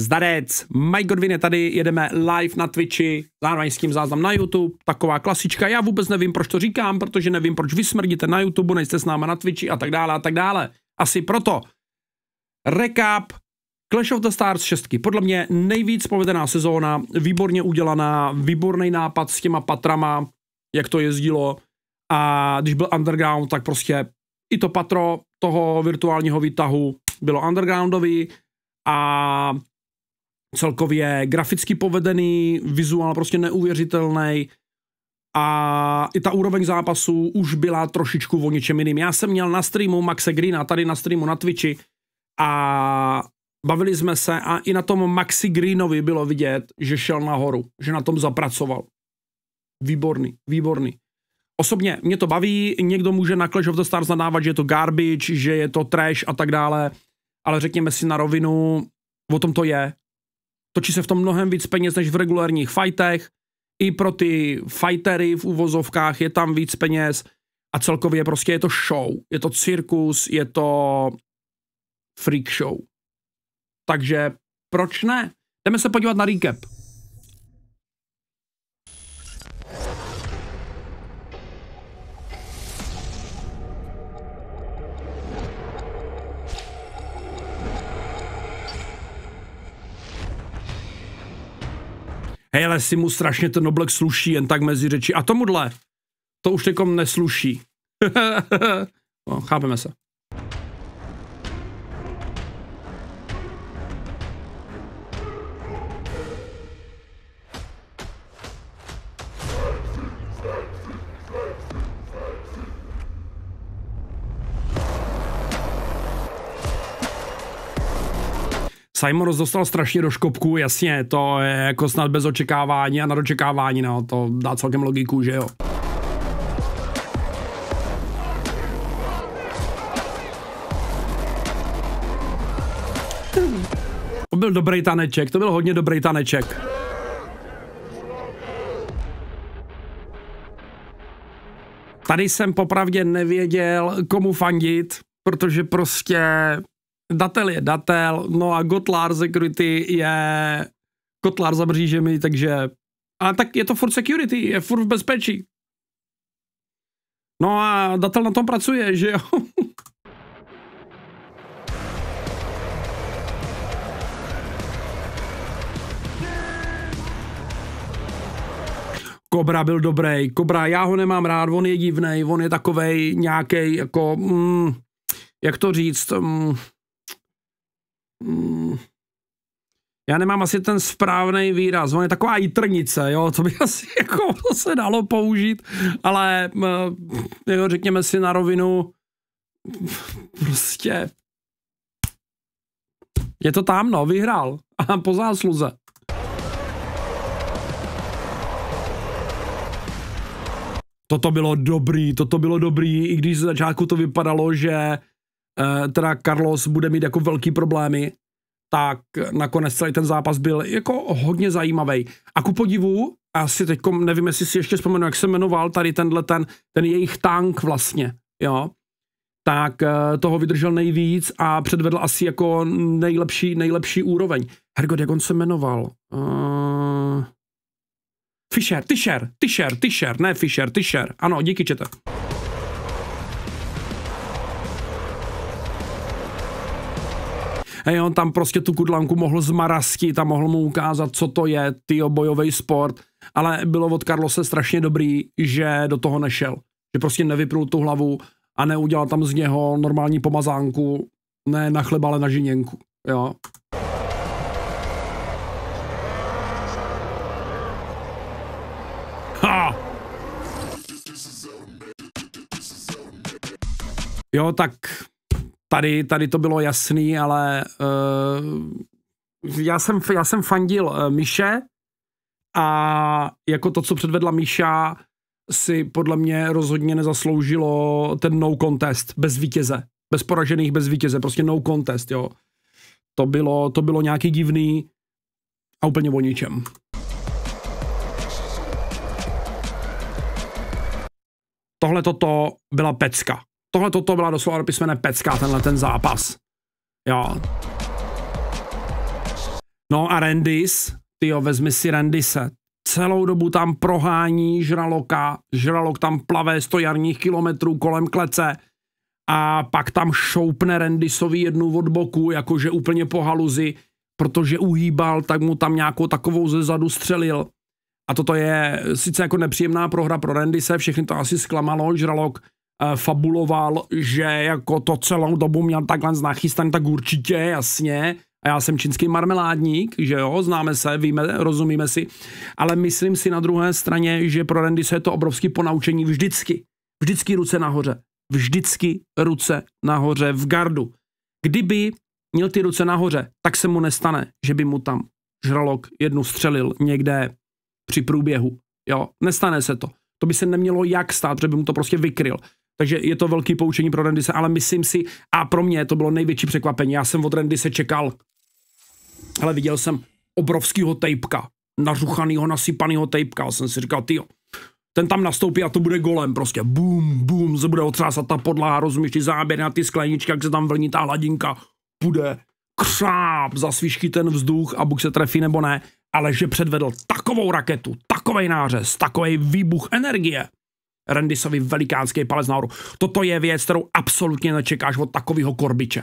Zdarec, Mike Godwin je tady, jedeme live na Twitchi, zároveň s tím záznam na YouTube, taková klasička. Já vůbec nevím, proč to říkám, protože nevím, proč vy smrdíte na YouTube, nejste s náma na Twitchi a tak dále a tak dále. Asi proto. Recap Clash of the Stars 6. Podle mě nejvíc povedená sezóna, výborně udělaná, výborný nápad s těma patrama, jak to jezdilo. A když byl underground, tak prostě i to patro toho virtuálního výtahu bylo undergroundový a celkově graficky povedený, vizuál prostě neuvěřitelný a i ta úroveň zápasu už byla trošičku o něčem jiným. Já jsem měl na streamu Maxe Greena, tady na streamu na Twitchi a bavili jsme se a i na tom Maxi Greenovi bylo vidět, že šel nahoru, že na tom zapracoval. Výborný, výborný. Osobně mě to baví, někdo může na Clash of the Stars nadávat, že je to garbage, že je to trash a tak dále, ale řekněme si na rovinu, o tom to je. Točí se v tom mnohem víc peněz než v regulárních fightech. I pro ty fightery v uvozovkách je tam víc peněz. A celkově prostě je to show, je to cirkus, je to freak show. Takže proč ne? Jdeme se podívat na recap. hele, si mu strašně ten oblek sluší jen tak mezi řeči. A tomuhle, to už někom nesluší. no, chápeme se. Simon dostal strašně do škopku, jasně, to je jako snad bez očekávání a na očekávání, no, to dá celkem logiku, že jo. To byl dobrý taneček, to byl hodně dobrý taneček. Tady jsem popravdě nevěděl, komu fandit, protože prostě Datel je Datel, no a Gotlar Security je Kotlar za mřížemi, takže... A tak je to furt security, je furt v bezpečí. No a Datel na tom pracuje, že jo? Kobra byl dobrý. Kobra, já ho nemám rád, on je divný, on je takovej nějaký jako, mm, jak to říct, mm, Mm. já nemám asi ten správný výraz, on je taková jitrnice, jo, to by asi jako to se dalo použít, ale eh, jo, jako řekněme si na rovinu, prostě je to tam, no, vyhrál a po zásluze. Toto bylo dobrý, toto bylo dobrý, i když z začátku to vypadalo, že Eh, teda Carlos bude mít jako velký problémy, tak nakonec celý ten zápas byl jako hodně zajímavý. A ku podivu, asi teď nevím, jestli si ještě vzpomenu, jak se jmenoval tady tenhle ten, ten jejich tank vlastně, jo, tak eh, toho vydržel nejvíc a předvedl asi jako nejlepší, nejlepší úroveň. Hergot, jak on se jmenoval? Uh... Fischer, Tischer, Tischer, Tischer, ne Fischer, Tischer. Ano, díky čete. hej, on tam prostě tu kudlanku mohl zmarastit a mohl mu ukázat, co to je, ty bojový sport, ale bylo od Karlose strašně dobrý, že do toho nešel, že prostě nevyprul tu hlavu a neudělal tam z něho normální pomazánku, ne na chleba, ale na žiněnku, jo. Ha! Jo, tak Tady, tady to bylo jasný, ale uh, já, jsem, já jsem fandil uh, eh, Miše a jako to, co předvedla Miša, si podle mě rozhodně nezasloužilo ten no contest bez vítěze. Bez poražených, bez vítěze, prostě no contest, jo. To bylo, to bylo nějaký divný a úplně o ničem. Tohle toto byla pecka. Tohle toto byla doslova do písmene pecka, tenhle ten zápas. Jo. No a Rendis, ty jo, vezmi si Rendise. Celou dobu tam prohání žraloka, žralok tam plavé 100 jarních kilometrů kolem klece a pak tam šoupne Rendisový jednu od boku, jakože úplně po haluzi, protože uhýbal, tak mu tam nějakou takovou ze zadu střelil. A toto je sice jako nepříjemná prohra pro Rendise, všechny to asi zklamalo, žralok Eh, fabuloval, že jako to celou dobu měl takhle nachystan, tak určitě, jasně. A já jsem čínský marmeládník, že jo, známe se, víme, rozumíme si. Ale myslím si na druhé straně, že pro Randy se je to obrovský ponaučení vždycky. Vždycky ruce nahoře. Vždycky ruce nahoře v gardu. Kdyby měl ty ruce nahoře, tak se mu nestane, že by mu tam žralok jednu střelil někde při průběhu. Jo, nestane se to. To by se nemělo jak stát, že by mu to prostě vykryl. Takže je to velký poučení pro se, ale myslím si, a pro mě to bylo největší překvapení, já jsem od se čekal, ale viděl jsem obrovskýho tejpka, nařuchanýho, nasypanýho tejpka, a jsem si říkal, ty ten tam nastoupí a to bude golem, prostě bum, bum, se bude otřásat ta podlaha, rozumíš, ty záběry na ty skleničky, jak se tam vlní ta hladinka, bude křáp, zasvíšky ten vzduch a buk se trefí nebo ne, ale že předvedl takovou raketu, takovej nářez, takový výbuch energie, Randisovi velikánský palec nahoru. Toto je věc, kterou absolutně nečekáš od takového korbiče.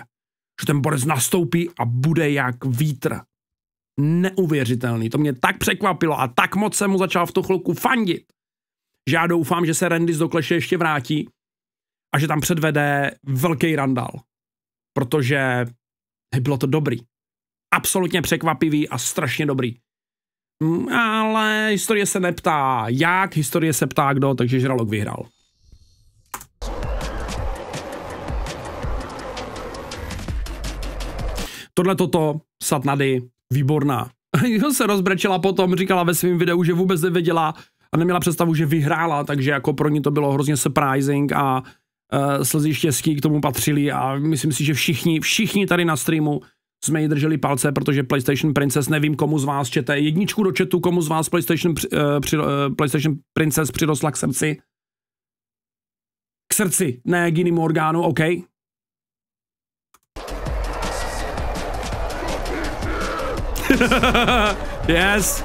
Že ten borec nastoupí a bude jak vítr. Neuvěřitelný. To mě tak překvapilo a tak moc jsem mu začal v tu chvilku fandit, že já doufám, že se Randis do kleše ještě vrátí a že tam předvede velký randál. Protože bylo to dobrý. Absolutně překvapivý a strašně dobrý. Mm, ale historie se neptá jak, historie se ptá kdo, takže žralok vyhrál. Tohle toto, Satnady, výborná. Jo, se rozbrečela potom, říkala ve svém videu, že vůbec nevěděla a neměla představu, že vyhrála, takže jako pro ní to bylo hrozně surprising a uh, slzy štěstí k tomu patřili a myslím si, že všichni, všichni tady na streamu jsme ji drželi palce, protože PlayStation Princess, nevím, komu z vás čete jedničku do četu komu z vás PlayStation, uh, při, uh, PlayStation Princess přirostla k srdci. K srdci, ne k jinému orgánu, OK. yes.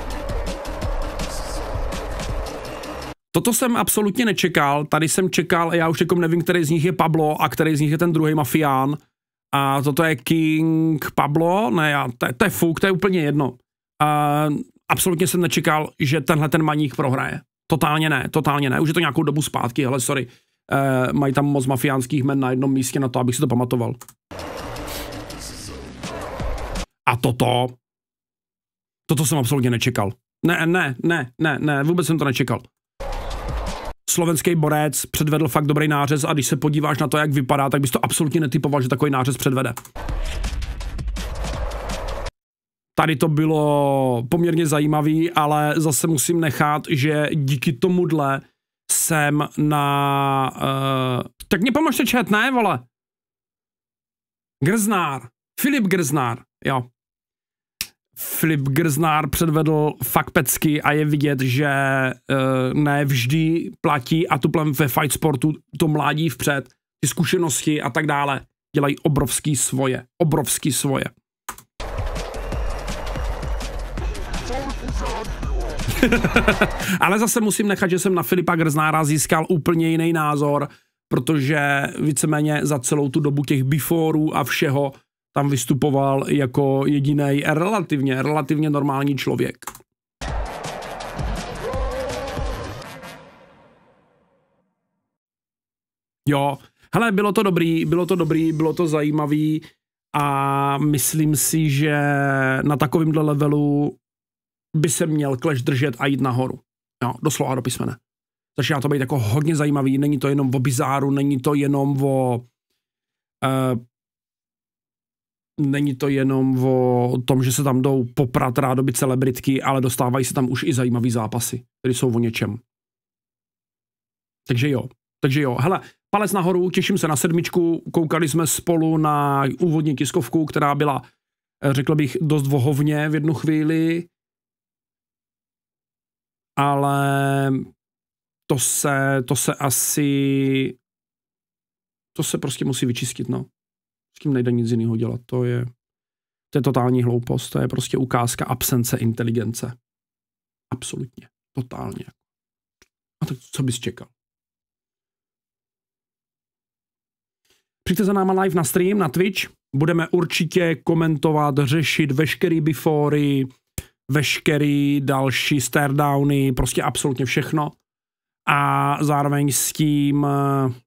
Toto jsem absolutně nečekal, tady jsem čekal, já už jako nevím, který z nich je Pablo a který z nich je ten druhý mafián, a toto je King Pablo, ne, já, to, to je fuk, to je úplně jedno. A absolutně jsem nečekal, že tenhle ten maník prohraje. Totálně ne, totálně ne. Už je to nějakou dobu zpátky, hele, sorry. E, mají tam moc mafiánských men na jednom místě na to, abych si to pamatoval. A toto, toto jsem absolutně nečekal. Ne, ne, ne, ne, ne, vůbec jsem to nečekal slovenský borec předvedl fakt dobrý nářez a když se podíváš na to, jak vypadá, tak bys to absolutně netypoval, že takový nářez předvede. Tady to bylo poměrně zajímavý, ale zase musím nechat, že díky tomuhle jsem na... Uh, tak mě pomožte čet, ne vole? Grznár. Filip Grznár, jo. Filip Grznár předvedl fakt pecky a je vidět, že uh, ne vždy platí a tu plem ve fight sportu to mládí vpřed, ty zkušenosti a tak dále dělají obrovský svoje, obrovský svoje. Ale zase musím nechat, že jsem na Filipa Grznára získal úplně jiný názor, protože víceméně za celou tu dobu těch biforů a všeho tam vystupoval jako jediný relativně, relativně normální člověk. Jo, hele, bylo to dobrý, bylo to dobrý, bylo to zajímavý a myslím si, že na takovýmhle levelu by se měl kleš držet a jít nahoru. Jo, doslova do písmene. Začíná to být jako hodně zajímavý, není to jenom o bizáru, není to jenom o uh, není to jenom o tom, že se tam jdou poprat rádoby celebritky, ale dostávají se tam už i zajímavý zápasy, které jsou o něčem. Takže jo, takže jo, hele, palec nahoru, těším se na sedmičku, koukali jsme spolu na úvodní tiskovku, která byla, řekl bych, dost vohovně v jednu chvíli, ale to se, to se asi, to se prostě musí vyčistit, no. S tím nejde nic jiného dělat. To je, to je totální hloupost. To je prostě ukázka absence inteligence. Absolutně. Totálně. A tak co bys čekal? Přijďte za náma live na stream, na Twitch. Budeme určitě komentovat, řešit veškerý bifory, veškerý další stardowny, prostě absolutně všechno. A zároveň s tím eh,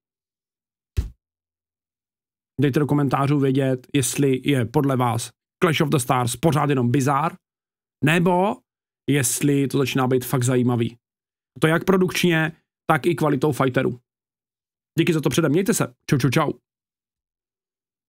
Dejte do komentářů vědět, jestli je podle vás Clash of the Stars pořád jenom bizár, nebo jestli to začíná být fakt zajímavý. To jak produkčně, tak i kvalitou fighterů. Díky za to předem, mějte se. Čau, čau, čau.